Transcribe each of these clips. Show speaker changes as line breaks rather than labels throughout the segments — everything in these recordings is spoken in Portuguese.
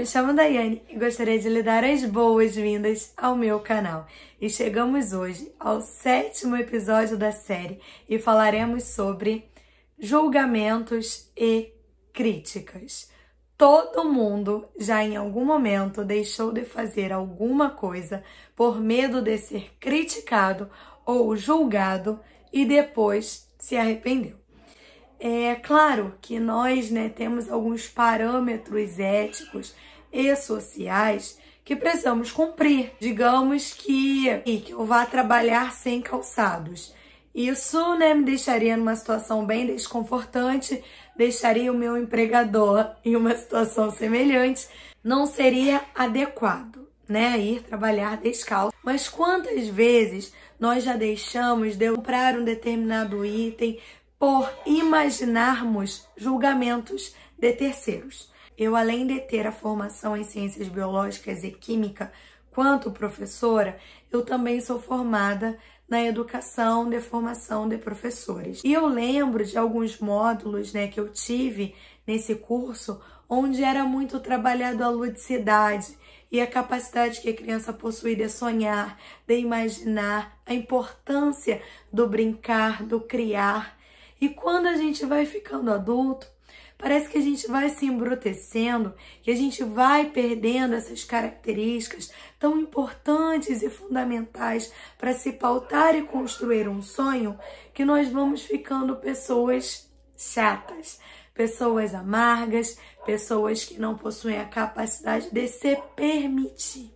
me chamo Daiane e gostaria de lhe dar as boas-vindas ao meu canal. E chegamos hoje ao sétimo episódio da série e falaremos sobre julgamentos e críticas. Todo mundo já em algum momento deixou de fazer alguma coisa por medo de ser criticado ou julgado e depois se arrependeu. É claro que nós né, temos alguns parâmetros éticos e sociais que precisamos cumprir. Digamos que, que eu vá trabalhar sem calçados. Isso né, me deixaria numa situação bem desconfortante, deixaria o meu empregador em uma situação semelhante. Não seria adequado, né? Ir trabalhar descalço. Mas quantas vezes nós já deixamos de comprar um determinado item por imaginarmos julgamentos de terceiros? Eu, além de ter a formação em ciências biológicas e química, quanto professora, eu também sou formada na educação de formação de professores. E eu lembro de alguns módulos né, que eu tive nesse curso onde era muito trabalhado a ludicidade e a capacidade que a criança possui de sonhar, de imaginar, a importância do brincar, do criar. E quando a gente vai ficando adulto, parece que a gente vai se embrutecendo, e a gente vai perdendo essas características tão importantes e fundamentais para se pautar e construir um sonho, que nós vamos ficando pessoas chatas, pessoas amargas, pessoas que não possuem a capacidade de se permitir.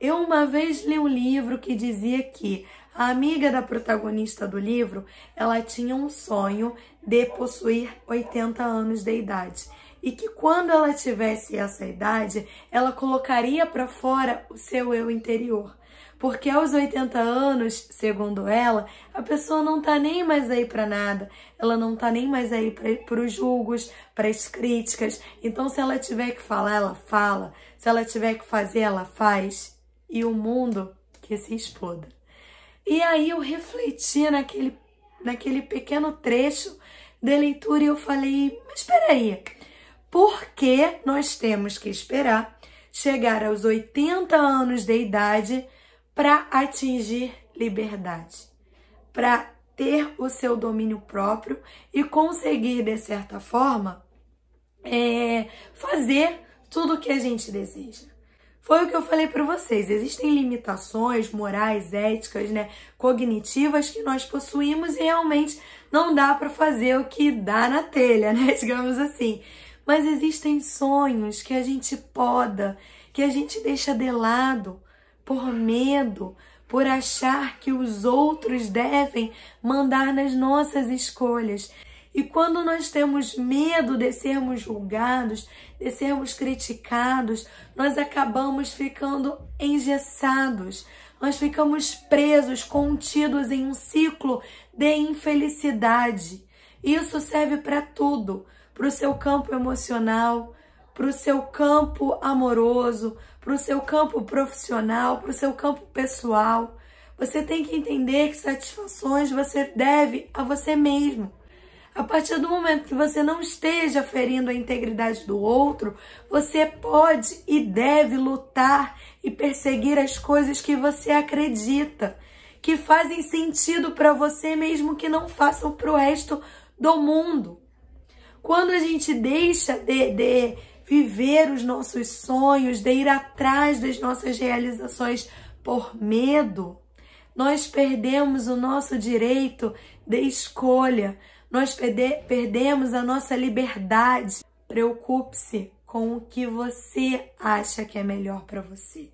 Eu uma vez li um livro que dizia que a amiga da protagonista do livro, ela tinha um sonho de possuir 80 anos de idade e que quando ela tivesse essa idade, ela colocaria para fora o seu eu interior. Porque aos 80 anos, segundo ela, a pessoa não tá nem mais aí para nada, ela não tá nem mais aí para os julgos, para as críticas. Então, se ela tiver que falar, ela fala, se ela tiver que fazer, ela faz. E o mundo que se exploda. E aí eu refleti naquele, naquele pequeno trecho de leitura e eu falei, mas aí, por que nós temos que esperar chegar aos 80 anos de idade para atingir liberdade, para ter o seu domínio próprio e conseguir, de certa forma, é, fazer tudo o que a gente deseja? Foi o que eu falei para vocês. Existem limitações morais, éticas, né, cognitivas que nós possuímos e realmente não dá para fazer o que dá na telha, né, digamos assim. Mas existem sonhos que a gente poda, que a gente deixa de lado por medo, por achar que os outros devem mandar nas nossas escolhas. E quando nós temos medo de sermos julgados, de sermos criticados, nós acabamos ficando engessados, nós ficamos presos, contidos em um ciclo de infelicidade. Isso serve para tudo, para o seu campo emocional, para o seu campo amoroso, para o seu campo profissional, para o seu campo pessoal. Você tem que entender que satisfações você deve a você mesmo. A partir do momento que você não esteja ferindo a integridade do outro, você pode e deve lutar e perseguir as coisas que você acredita, que fazem sentido para você mesmo que não façam para o resto do mundo. Quando a gente deixa de, de viver os nossos sonhos, de ir atrás das nossas realizações por medo, nós perdemos o nosso direito de escolha. Nós perdemos a nossa liberdade. Preocupe-se com o que você acha que é melhor para você.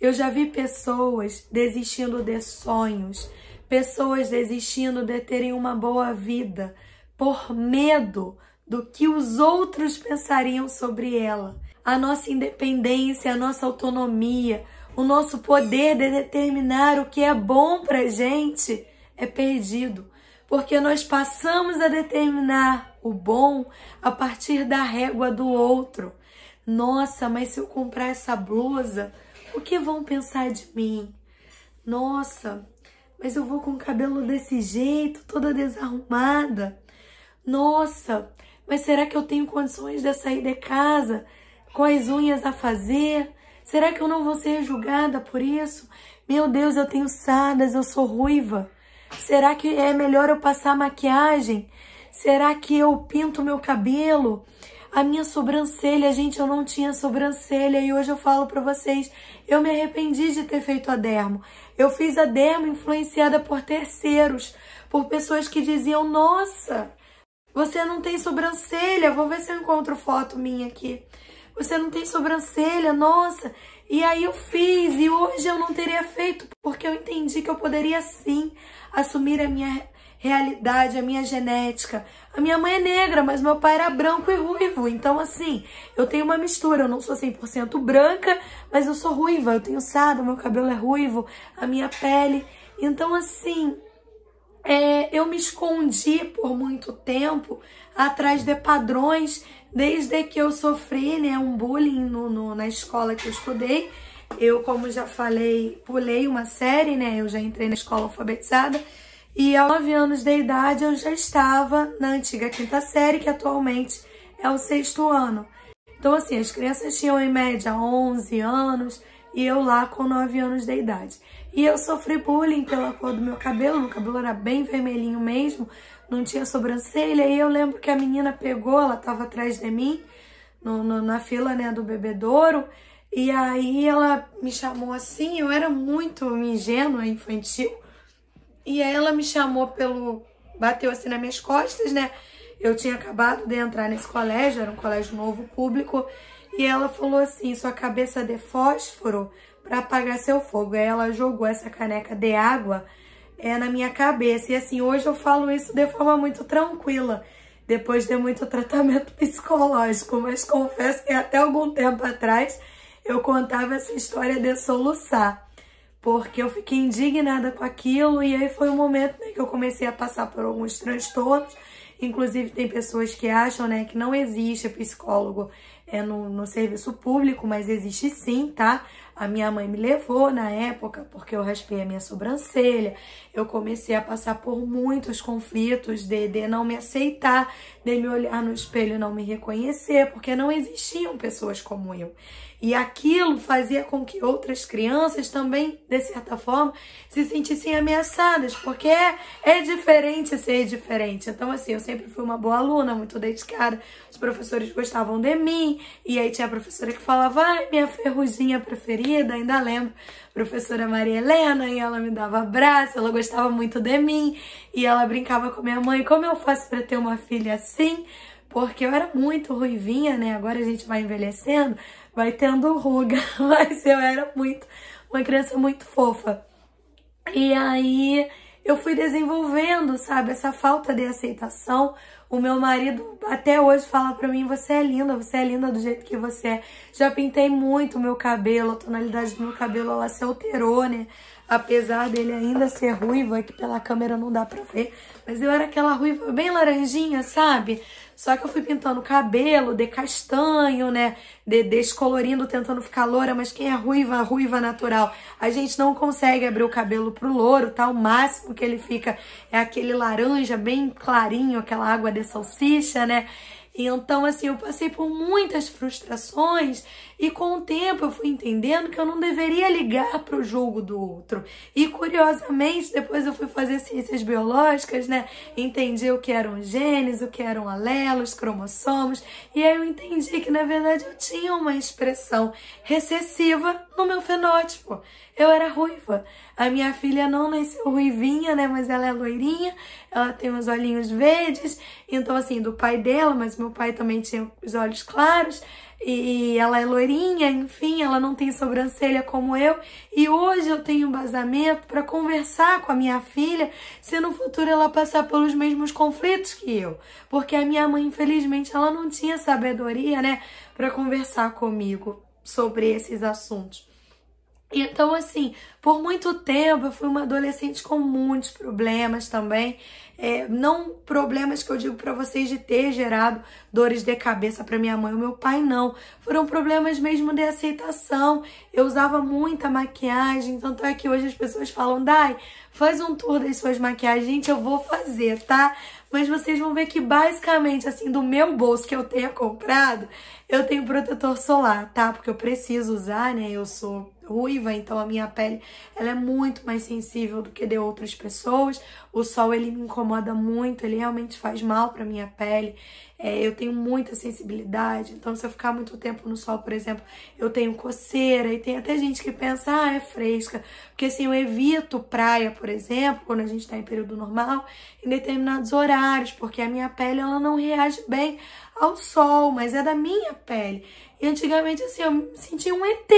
Eu já vi pessoas desistindo de sonhos, pessoas desistindo de terem uma boa vida por medo do que os outros pensariam sobre ela. A nossa independência, a nossa autonomia, o nosso poder de determinar o que é bom para gente é perdido porque nós passamos a determinar o bom a partir da régua do outro. Nossa, mas se eu comprar essa blusa, o que vão pensar de mim? Nossa, mas eu vou com o cabelo desse jeito, toda desarrumada. Nossa, mas será que eu tenho condições de sair de casa? com as unhas a fazer? Será que eu não vou ser julgada por isso? Meu Deus, eu tenho sardas, eu sou ruiva. Será que é melhor eu passar maquiagem? Será que eu pinto meu cabelo? A minha sobrancelha, gente, eu não tinha sobrancelha e hoje eu falo para vocês, eu me arrependi de ter feito a dermo. Eu fiz a dermo influenciada por terceiros, por pessoas que diziam: "Nossa, você não tem sobrancelha, vou ver se eu encontro foto minha aqui" você não tem sobrancelha, nossa. E aí eu fiz, e hoje eu não teria feito, porque eu entendi que eu poderia sim assumir a minha realidade, a minha genética. A minha mãe é negra, mas meu pai era branco e ruivo. Então, assim, eu tenho uma mistura. Eu não sou 100% branca, mas eu sou ruiva. Eu tenho sarda, meu cabelo é ruivo, a minha pele. Então, assim, é, eu me escondi por muito tempo atrás de padrões Desde que eu sofri né, um bullying no, no, na escola que eu estudei, eu, como já falei, pulei uma série, né? Eu já entrei na escola alfabetizada. E aos 9 anos de idade eu já estava na antiga quinta série, que atualmente é o sexto ano. Então, assim, as crianças tinham em média 11 anos e eu lá com 9 anos de idade. E eu sofri bullying pela cor do meu cabelo, meu cabelo era bem vermelhinho mesmo, não tinha sobrancelha. E eu lembro que a menina pegou, ela tava atrás de mim, no, no, na fila, né, do bebedouro. E aí ela me chamou assim, eu era muito ingênua, infantil. E aí ela me chamou pelo... Bateu assim nas minhas costas, né? Eu tinha acabado de entrar nesse colégio, era um colégio novo público. E ela falou assim, sua cabeça de fósforo para apagar seu fogo. Aí ela jogou essa caneca de água é, na minha cabeça. E assim, hoje eu falo isso de forma muito tranquila, depois de muito tratamento psicológico, mas confesso que até algum tempo atrás eu contava essa história de soluçar, porque eu fiquei indignada com aquilo e aí foi um momento né, que eu comecei a passar por alguns transtornos. Inclusive, tem pessoas que acham né, que não existe psicólogo é no, no serviço público, mas existe sim, tá? A minha mãe me levou na época porque eu raspei a minha sobrancelha. Eu comecei a passar por muitos conflitos de, de não me aceitar, de me olhar no espelho e não me reconhecer, porque não existiam pessoas como eu. E aquilo fazia com que outras crianças também, de certa forma, se sentissem ameaçadas, porque é, é diferente ser diferente. Então, assim, eu sempre fui uma boa aluna, muito dedicada, os professores gostavam de mim, e aí tinha a professora que falava, ai, minha ferruginha preferida, ainda lembro, professora Maria Helena, e ela me dava abraço, ela gostava muito de mim, e ela brincava com minha mãe, como eu faço para ter uma filha assim? Porque eu era muito ruivinha, né? Agora a gente vai envelhecendo, vai tendo ruga, mas eu era muito, uma criança muito fofa. E aí eu fui desenvolvendo, sabe, essa falta de aceitação o meu marido até hoje fala pra mim: você é linda, você é linda do jeito que você é. Já pintei muito o meu cabelo, a tonalidade do meu cabelo ela se alterou, né? Apesar dele ainda ser ruivo, é que pela câmera não dá pra ver. Mas eu era aquela ruiva bem laranjinha, sabe? Só que eu fui pintando o cabelo de castanho, né? De, descolorindo, tentando ficar loura, mas quem é ruiva, ruiva natural, a gente não consegue abrir o cabelo pro louro, tá? O máximo que ele fica é aquele laranja bem clarinho, aquela água de salsicha, né? Então, assim, eu passei por muitas frustrações e com o tempo eu fui entendendo que eu não deveria ligar para o jogo do outro. E curiosamente, depois eu fui fazer ciências biológicas, né? Entendi o que eram genes, o que eram alelos, cromossomos, e aí eu entendi que na verdade eu tinha uma expressão recessiva no meu fenótipo. Eu era ruiva. A minha filha não nasceu ruivinha, né? Mas ela é loirinha, ela tem os olhinhos verdes. Então, assim, do pai dela, mas meu pai também tinha os olhos claros. E ela é loirinha, enfim, ela não tem sobrancelha como eu. E hoje eu tenho um basamento para conversar com a minha filha, se no futuro ela passar pelos mesmos conflitos que eu. Porque a minha mãe, infelizmente, ela não tinha sabedoria, né, para conversar comigo sobre esses assuntos. Então, assim, por muito tempo eu fui uma adolescente com muitos problemas também é, não problemas que eu digo para vocês de ter gerado dores de cabeça para minha mãe ou meu pai, não. Foram problemas mesmo de aceitação. Eu usava muita maquiagem, tanto é que hoje as pessoas falam, Dai, faz um tour das suas maquiagens. Gente, eu vou fazer, tá? Mas vocês vão ver que basicamente, assim, do meu bolso que eu tenha comprado, eu tenho protetor solar, tá? Porque eu preciso usar, né? Eu sou ruiva, então a minha pele, ela é muito mais sensível do que de outras pessoas. O sol, ele me incomoda incomoda muito, ele realmente faz mal para minha pele. É, eu tenho muita sensibilidade, então se eu ficar muito tempo no sol, por exemplo, eu tenho coceira e tem até gente que pensa, ah, é fresca. Porque assim, eu evito praia, por exemplo, quando a gente está em período normal, em determinados horários, porque a minha pele ela não reage bem ao sol, mas é da minha pele. E antigamente, assim, eu me sentia um ET,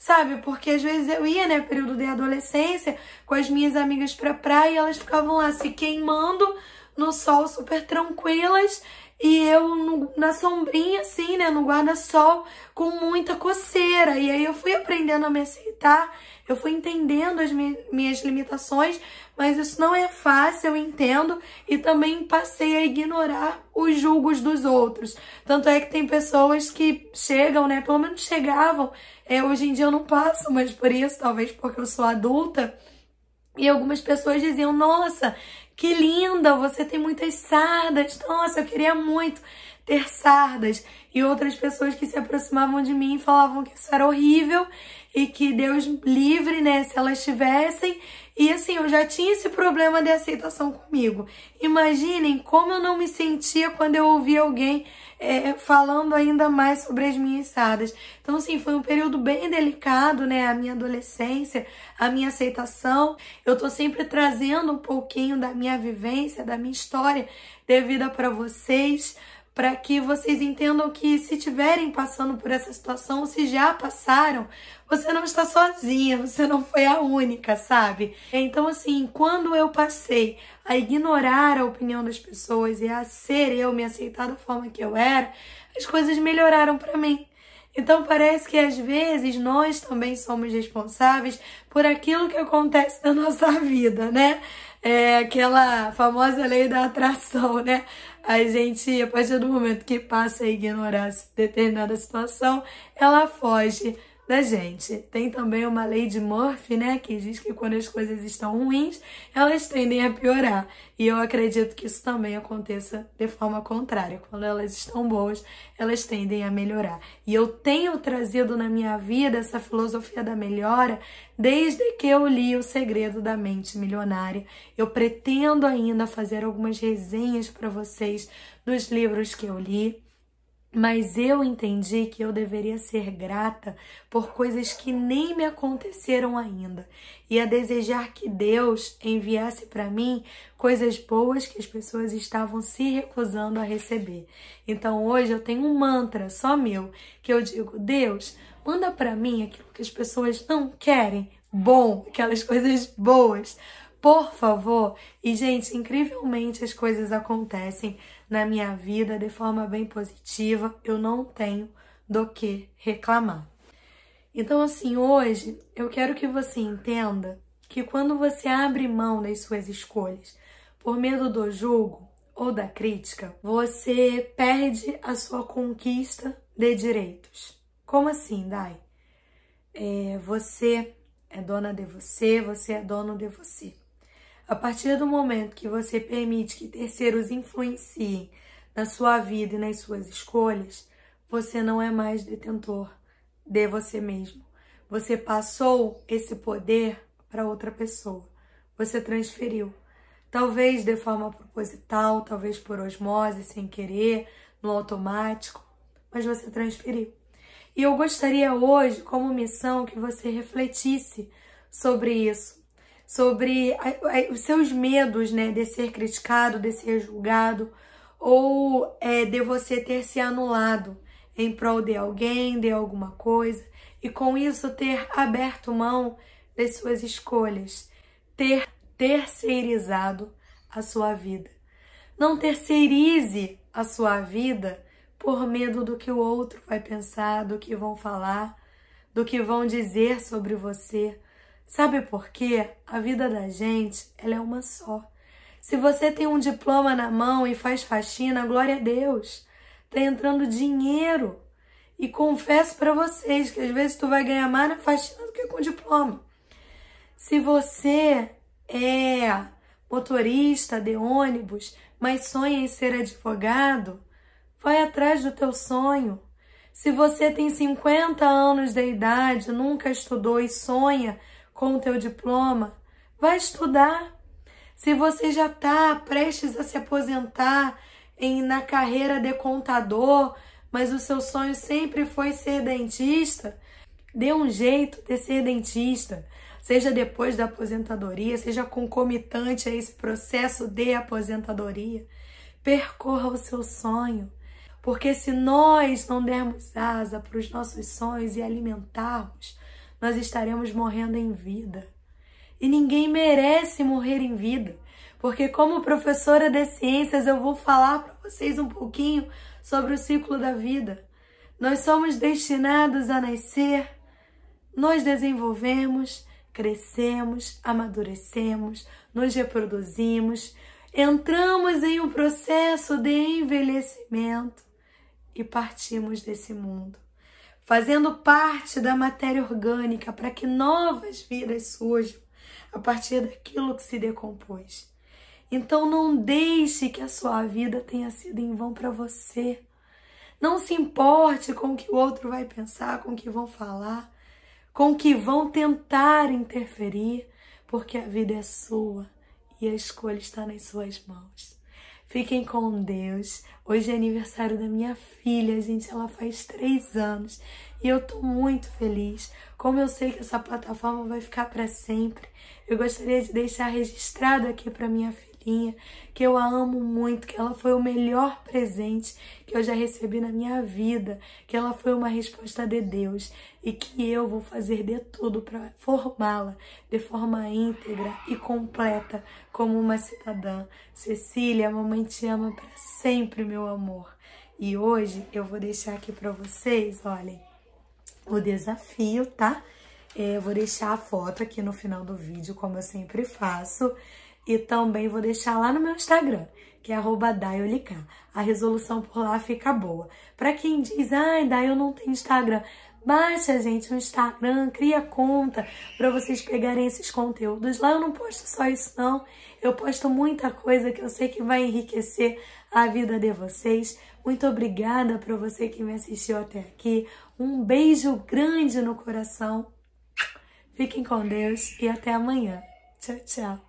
sabe? Porque às vezes eu ia, né, período de adolescência, com as minhas amigas pra praia e elas ficavam lá se queimando no sol, super tranquilas e eu no, na sombrinha, assim, né, no guarda-sol, com muita coceira. E aí eu fui aprendendo a me aceitar, eu fui entendendo as mi minhas limitações, mas isso não é fácil, eu entendo, e também passei a ignorar os julgos dos outros. Tanto é que tem pessoas que chegam, né, pelo menos chegavam, é, hoje em dia eu não passo mas por isso, talvez porque eu sou adulta, e algumas pessoas diziam, nossa, que linda, você tem muitas sardas. Nossa, eu queria muito ter sardas e outras pessoas que se aproximavam de mim falavam que isso era horrível e que Deus livre, né, se elas tivessem. E assim, eu já tinha esse problema de aceitação comigo. Imaginem como eu não me sentia quando eu ouvia alguém é, falando ainda mais sobre as minhas sardas. Então, assim, foi um período bem delicado, né? A minha adolescência, a minha aceitação. Eu tô sempre trazendo um pouquinho da minha vivência, da minha história de vida para vocês para que vocês entendam que se tiverem passando por essa situação, se já passaram, você não está sozinha, você não foi a única, sabe? Então assim, quando eu passei a ignorar a opinião das pessoas e a ser eu, me aceitar da forma que eu era, as coisas melhoraram para mim. Então parece que às vezes nós também somos responsáveis por aquilo que acontece na nossa vida, né? é aquela famosa lei da atração, né? A gente, a partir do momento que passa a ignorar determinada situação, ela foge da gente. Tem também uma lei de Murphy, né, que diz que quando as coisas estão ruins, elas tendem a piorar. E eu acredito que isso também aconteça de forma contrária. Quando elas estão boas, elas tendem a melhorar. E eu tenho trazido na minha vida essa filosofia da melhora desde que eu li O Segredo da Mente Milionária. Eu pretendo ainda fazer algumas resenhas para vocês dos livros que eu li mas eu entendi que eu deveria ser grata por coisas que nem me aconteceram ainda e a desejar que Deus enviasse para mim coisas boas que as pessoas estavam se recusando a receber. Então hoje eu tenho um mantra só meu que eu digo: Deus, manda para mim aquilo que as pessoas não querem, bom, aquelas coisas boas. Por favor. E gente, incrivelmente as coisas acontecem na minha vida de forma bem positiva, eu não tenho do que reclamar. Então, assim, hoje eu quero que você entenda que quando você abre mão das suas escolhas por medo do julgo ou da crítica, você perde a sua conquista de direitos. Como assim, Dai? É, você é dona de você, você é dono de você. A partir do momento que você permite que terceiros influenciem na sua vida e nas suas escolhas, você não é mais detentor de você mesmo. Você passou esse poder para outra pessoa. Você transferiu. Talvez de forma proposital, talvez por osmose, sem querer, no automático, mas você transferiu. E eu gostaria hoje, como missão, que você refletisse sobre isso sobre os seus medos, né, de ser criticado, de ser julgado, ou é, de você ter se anulado em prol de alguém, de alguma coisa, e com isso ter aberto mão das suas escolhas, ter terceirizado a sua vida. Não terceirize a sua vida por medo do que o outro vai pensar, do que vão falar, do que vão dizer sobre você Sabe por quê? A vida da gente, ela é uma só. Se você tem um diploma na mão e faz faxina, glória a Deus. Tá entrando dinheiro. E confesso para vocês que às vezes tu vai ganhar mais na faxina do que com diploma. Se você é motorista de ônibus, mas sonha em ser advogado, vai atrás do teu sonho. Se você tem 50 anos de idade, nunca estudou e sonha com o teu diploma, vai estudar. Se você já está prestes a se aposentar em, na carreira de contador, mas o seu sonho sempre foi ser dentista, dê um jeito de ser dentista. Seja depois da aposentadoria, seja concomitante a esse processo de aposentadoria. Percorra o seu sonho. Porque se nós não dermos asa para os nossos sonhos e alimentarmos, nós estaremos morrendo em vida. E ninguém merece morrer em vida, porque, como professora de ciências, eu vou falar para vocês um pouquinho sobre o ciclo da vida. Nós somos destinados a nascer, nós desenvolvemos, crescemos, amadurecemos, nos reproduzimos, entramos em um processo de envelhecimento e partimos desse mundo fazendo parte da matéria orgânica para que novas vidas surjam a partir daquilo que se decompôs. Então não deixe que a sua vida tenha sido em vão para você. Não se importe com o que o outro vai pensar, com o que vão falar, com o que vão tentar interferir, porque a vida é sua e a escolha está nas suas mãos. Fiquem com Deus. Hoje é aniversário da minha filha, gente. Ela faz três anos e eu tô muito feliz. Como eu sei que essa plataforma vai ficar para sempre, eu gostaria de deixar registrado aqui para minha filha Chiquinha, que eu a amo muito, que ela foi o melhor presente que eu já recebi na minha vida, que ela foi uma resposta de Deus e que eu vou fazer de tudo para formá-la de forma íntegra e completa como uma cidadã. Cecília, a mamãe te ama para sempre, meu amor. E hoje eu vou deixar aqui para vocês, olhem, o desafio, tá? É, eu vou deixar a foto aqui no final do vídeo, como eu sempre faço. E também vou deixar lá no meu Instagram, que é @daiolicar. A resolução por lá fica boa. Para quem diz: "Ai, Dai, eu não tenho Instagram". Baixa, gente, o Instagram, cria conta para vocês pegarem esses conteúdos. Lá eu não posto só isso, não. Eu posto muita coisa que eu sei que vai enriquecer a vida de vocês. Muito obrigada para você que me assistiu até aqui. Um beijo grande no coração. Fiquem com Deus e até amanhã. Tchau, tchau.